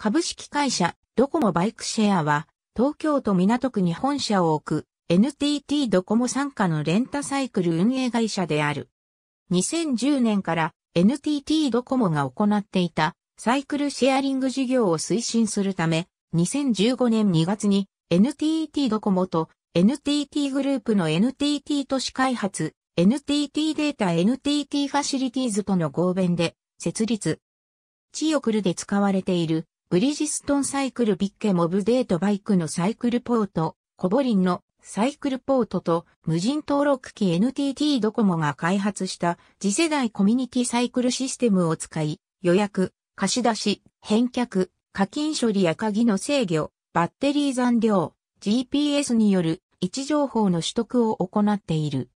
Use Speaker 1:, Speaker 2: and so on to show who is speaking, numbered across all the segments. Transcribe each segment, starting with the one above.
Speaker 1: 株式会社ドコモバイクシェアは東京都港区に本社を置く NTT ドコモ参加のレンタサイクル運営会社である。2010年から NTT ドコモが行っていたサイクルシェアリング事業を推進するため2015年2月に NTT ドコモと NTT グループの NTT 都市開発 NTT データ NTT ファシリティーズとの合弁で設立。チヨクルで使われているブリジストンサイクルビッケモブデートバイクのサイクルポート、コボリンのサイクルポートと無人登録機 NTT ドコモが開発した次世代コミュニティサイクルシステムを使い、予約、貸し出し、返却、課金処理や鍵の制御、バッテリー残量、GPS による位置情報の取得を行っている。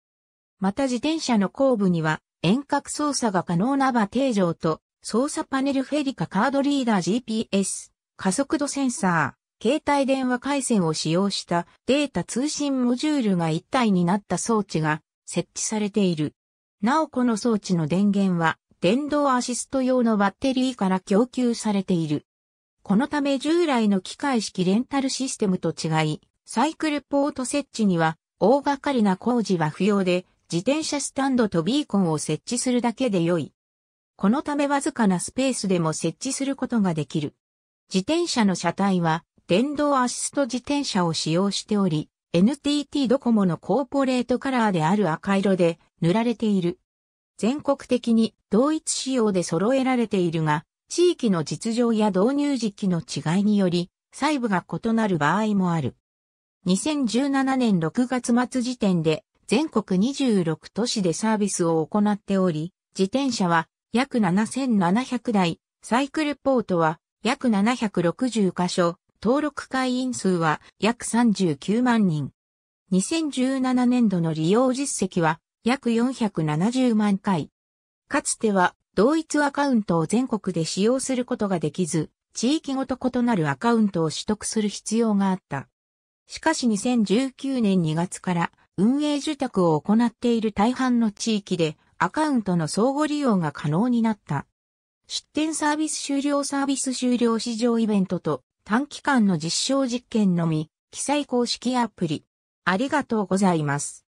Speaker 1: また自転車の後部には遠隔操作が可能な場定常と操作パネルフェリカカードリーダー GPS、加速度センサー、携帯電話回線を使用したデータ通信モジュールが一体になった装置が設置されている。なおこの装置の電源は電動アシスト用のバッテリーから供給されている。このため従来の機械式レンタルシステムと違い、サイクルポート設置には大掛かりな工事は不要で、自転車スタンドとビーコンを設置するだけで良い。このためわずかなスペースでも設置することができる。自転車の車体は電動アシスト自転車を使用しており、NTT ドコモのコーポレートカラーである赤色で塗られている。全国的に同一仕様で揃えられているが、地域の実情や導入時期の違いにより、細部が異なる場合もある。2017年6月末時点で全国26都市でサービスを行っており、自転車は約7700台、サイクルポートは約760箇所、登録会員数は約39万人。2017年度の利用実績は約470万回。かつては同一アカウントを全国で使用することができず、地域ごと異なるアカウントを取得する必要があった。しかし2019年2月から運営受託を行っている大半の地域でアカウントの相互利用が可能になった。出店サービス終了サービス終了市場イベントと短期間の実証実験のみ、記載公式アプリ。ありがとうございます。